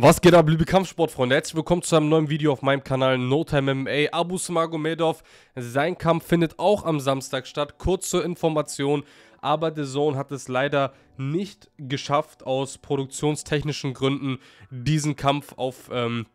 Was geht ab, liebe Kampfsportfreunde? Herzlich willkommen zu einem neuen Video auf meinem Kanal No Time MMA. Abu Smagomedov, sein Kampf findet auch am Samstag statt. Kurz zur Information, aber The Zone hat es leider nicht geschafft, aus produktionstechnischen Gründen diesen Kampf auf ähm,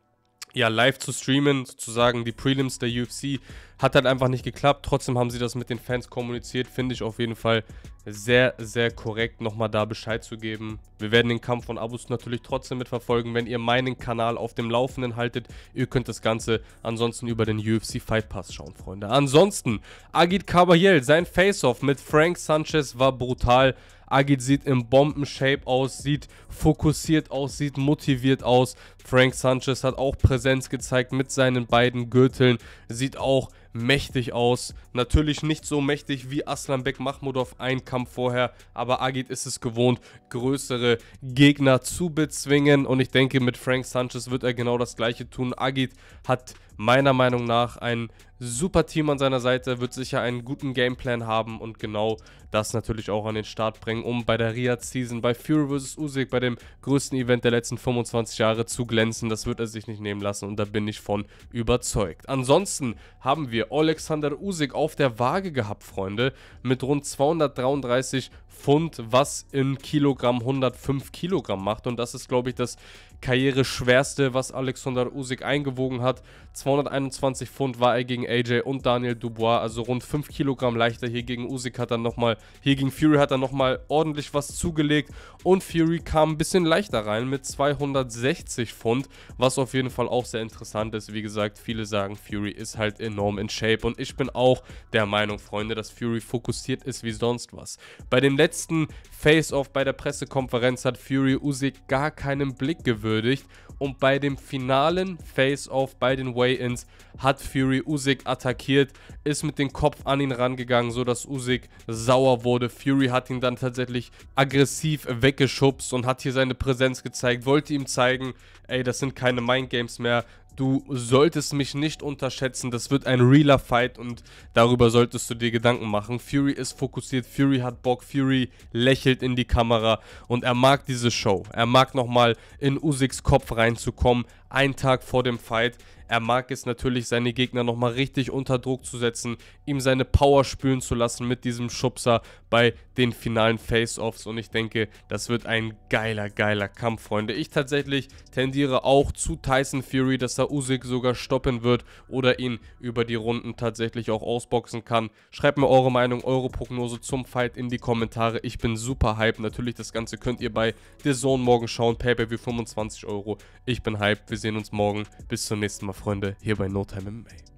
ja, live zu streamen, sozusagen die Prelims der UFC hat halt einfach nicht geklappt. Trotzdem haben sie das mit den Fans kommuniziert. Finde ich auf jeden Fall sehr, sehr korrekt, nochmal da Bescheid zu geben. Wir werden den Kampf von Abus natürlich trotzdem mitverfolgen, wenn ihr meinen Kanal auf dem Laufenden haltet. Ihr könnt das Ganze ansonsten über den UFC Fight Pass schauen, Freunde. Ansonsten, Agit Caballel, sein Face-Off mit Frank Sanchez war brutal. Agit sieht im Bomben-Shape aus, sieht fokussiert aus, sieht motiviert aus. Frank Sanchez hat auch Präsenz gezeigt mit seinen beiden Gürteln, sieht auch mächtig aus. Natürlich nicht so mächtig wie Aslanbek Mahmudov ein Kampf vorher, aber Agit ist es gewohnt, größere Gegner zu bezwingen und ich denke, mit Frank Sanchez wird er genau das gleiche tun. Agit hat meiner Meinung nach ein super Team an seiner Seite, wird sicher einen guten Gameplan haben und genau das natürlich auch an den Start bringen, um bei der Riyadh Season, bei Fury vs. Usyk, bei dem größten Event der letzten 25 Jahre zu glänzen. Das wird er sich nicht nehmen lassen und da bin ich von überzeugt. Ansonsten haben wir Alexander Usyk auf der Waage gehabt, Freunde, mit rund 233 Pfund, was im Kilogramm 105 Kilogramm macht und das ist, glaube ich, das Karriereschwerste, was Alexander Usyk eingewogen hat. 221 Pfund war er gegen AJ und Daniel Dubois, also rund 5 Kilogramm leichter. Hier gegen Usyk hat er nochmal, hier gegen Fury hat er nochmal ordentlich was zugelegt und Fury kam ein bisschen leichter rein mit 260 Pfund, was auf jeden Fall auch sehr interessant ist. Wie gesagt, viele sagen, Fury ist halt enorm in Shape und ich bin auch der Meinung, Freunde, dass Fury fokussiert ist wie sonst was. Bei dem letzten Face-Off bei der Pressekonferenz hat Fury Usyk gar keinen Blick gewürdigt und bei dem finalen Face-Off bei den Weigh-Ins hat Fury Usyk attackiert, ist mit dem Kopf an ihn rangegangen, sodass Usyk sauer wurde. Fury hat ihn dann tatsächlich aggressiv weggeschubst und hat hier seine Präsenz gezeigt, wollte ihm zeigen, ey, das sind keine Mindgames mehr, du solltest mich nicht unterschätzen. Das wird ein realer Fight und darüber solltest du dir Gedanken machen. Fury ist fokussiert, Fury hat Bock, Fury lächelt in die Kamera und er mag diese Show. Er mag nochmal in Usiks Kopf reinzukommen, einen Tag vor dem Fight. Er mag es natürlich, seine Gegner nochmal richtig unter Druck zu setzen, ihm seine Power spülen zu lassen mit diesem Schubser bei den finalen Face-Offs. Und ich denke, das wird ein geiler, geiler Kampf, Freunde. Ich tatsächlich tendiere auch zu Tyson Fury, dass er Usyk sogar stoppen wird oder ihn über die Runden tatsächlich auch ausboxen kann. Schreibt mir eure Meinung, eure Prognose zum Fight in die Kommentare. Ich bin super hyped. Natürlich, das Ganze könnt ihr bei The Zone morgen schauen. Pay-Per-View 25 Euro. Ich bin hyped. Wir sehen uns morgen. Bis zum nächsten Mal. Freunde, hier bei No Time MMA.